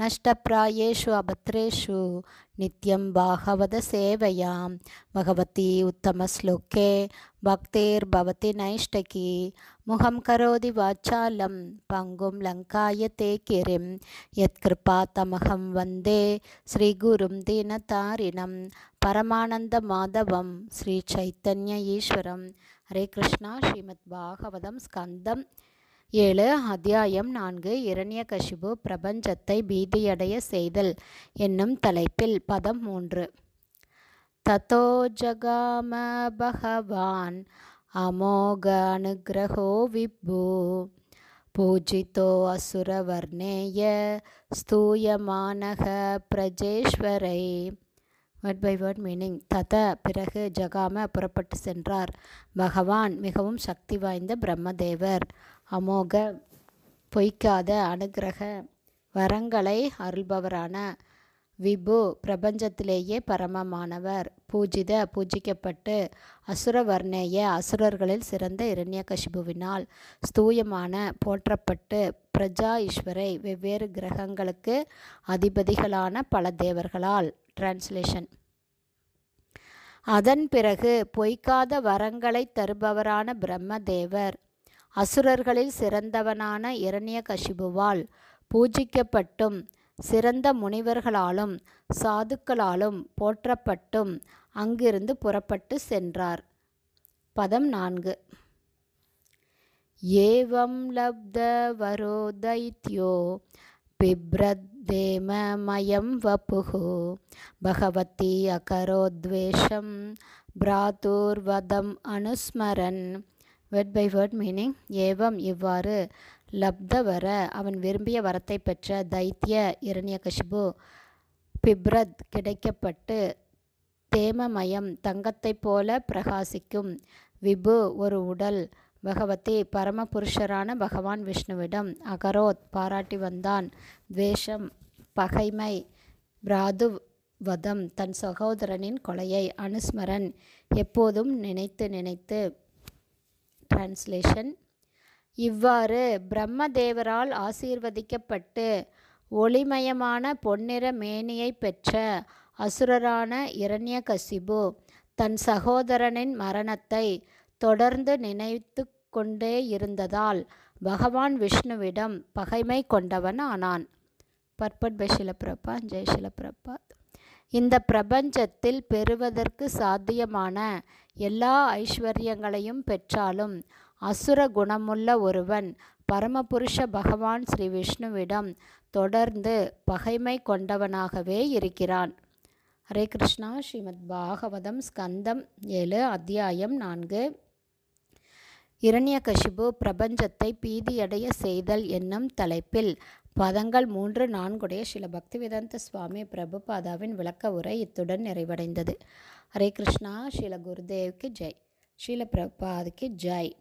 नष्टप्रायेषु अभद्रेषु नित्यं भागवतसेवयां भगवती उत्तमश्लोके भक्तेर्भवति नैष्टकी मुखं करोति वाचालं पङ्गुं लङ्कायते गिरिं यत्कृपातमहं वन्दे श्रीगुरुं दीनतारिणं परमानन्दमाधवं श्रीचैतन्य ईश्वरं हरे कृष्णा श्रीमद्भागवतं स्कन्दं ஏழு அத்தியாயம் நான்கு இரண்யகசிபு பிரபஞ்சத்தை பீதியடைய செய்தல் என்னும் தலைப்பில் பதம் மூன்று ததோ ஜகாம பகவான் அமோக அனுகிரகோ விபு பூஜித்தோ அசுரவர்ணேய ஸ்தூயமானக பிரஜேஸ்வரை வேர்ட் பை வேர்ட் மீனிங் தத பிறகு ஜகாம புறப்பட்டு சென்றார் பகவான் மிகவும் சக்தி வாய்ந்த பிரம்மதேவர் அமோக பொய்க்காத அனுகிரக வரங்களை அருள்பவரான விபு பிரபஞ்சத்திலேயே பரமமானவர் பூஜித பூஜிக்கப்பட்டு அசுரவர்ணேய அசுரர்களில் சிறந்த இரண்யகசிபுவினால் ஸ்தூயமான போற்றப்பட்டு பிரஜா ஈஸ்வரை வெவ்வேறு கிரகங்களுக்கு அதிபதிகளான பல தேவர்களால் டிரான்ஸ்லேஷன் அதன் பிறகு பொய்க்காத வரங்களை தருபவரான பிரம்மதேவர் அசுரர்களில் சிறந்தவனான இரண்யகசிபுவால் கஷிபுவால் பூஜிக்கப்பட்டும் சிறந்த முனிவர்களாலும் சாதுக்களாலும் போற்றப்பட்டும் அங்கிருந்து புறப்பட்டு சென்றார் பதம் நான்கு ஏவம் லப்த வரோதைத்யோ பிப்ரதேமயம் वपुः பகவதி அகரோத்வேஷம் भ्रातुर्वदम् அனுஸ்மரன் வேர்ட் பை வேர்ட் மீனிங் ஏவம் இவ்வாறு லப்தவர அவன் விரும்பிய வரத்தை பெற்ற தைத்திய இரண்யகசிபு பிப்ரத் கிடைக்கப்பட்டு தேமமயம் தங்கத்தைப் போல பிரகாசிக்கும் விபு ஒரு உடல் பகவதி பரமபுருஷரான பகவான் விஷ்ணுவிடம் அகரோத் பாராட்டி வந்தான் துவேஷம் பகைமை பிராது வதம் தன் சகோதரனின் கொலையை அனுஸ்மரன் எப்போதும் நினைத்து நினைத்து டிரான்ஸ்லேஷன் இவ்வாறு பிரம்மதேவரால் ஆசீர்வதிக்கப்பட்டு ஒளிமயமான பொன்னிற மேனியை பெற்ற அசுரரான இரண்யகசிபு தன் சகோதரனின் மரணத்தை தொடர்ந்து நினைத்து கொண்டே இருந்ததால் பகவான் விஷ்ணுவிடம் பகைமை கொண்டவன் ஆனான் பர்பட் பை சிலப்பிரபா ஜெய் சிலப்பிரபா இந்த பிரபஞ்சத்தில் பெறுவதற்கு சாத்தியமான எல்லா ஐஸ்வர்யங்களையும் பெற்றாலும் அசுர குணமுள்ள ஒருவன் பரமபுருஷ பகவான் ஸ்ரீ விஷ்ணுவிடம் தொடர்ந்து பகைமை கொண்டவனாகவே இருக்கிறான் ஹரே கிருஷ்ணா ஸ்ரீமத் பாகவதம் ஸ்கந்தம் ஏழு அத்தியாயம் நான்கு இரண்யகசிபு பிரபஞ்சத்தை பீதியடைய செய்தல் என்னும் தலைப்பில் பதங்கள் மூன்று நான்குடைய சில பக்திவேதாந்த சுவாமி பிரபுபாதாவின் விளக்க உரை இத்துடன் நிறைவடைந்தது ஹரே கிருஷ்ணா ஸ்ரீல குருதேவ்க்கு ஜெய் ஸ்ரீல பிரபாதுக்கு ஜெய்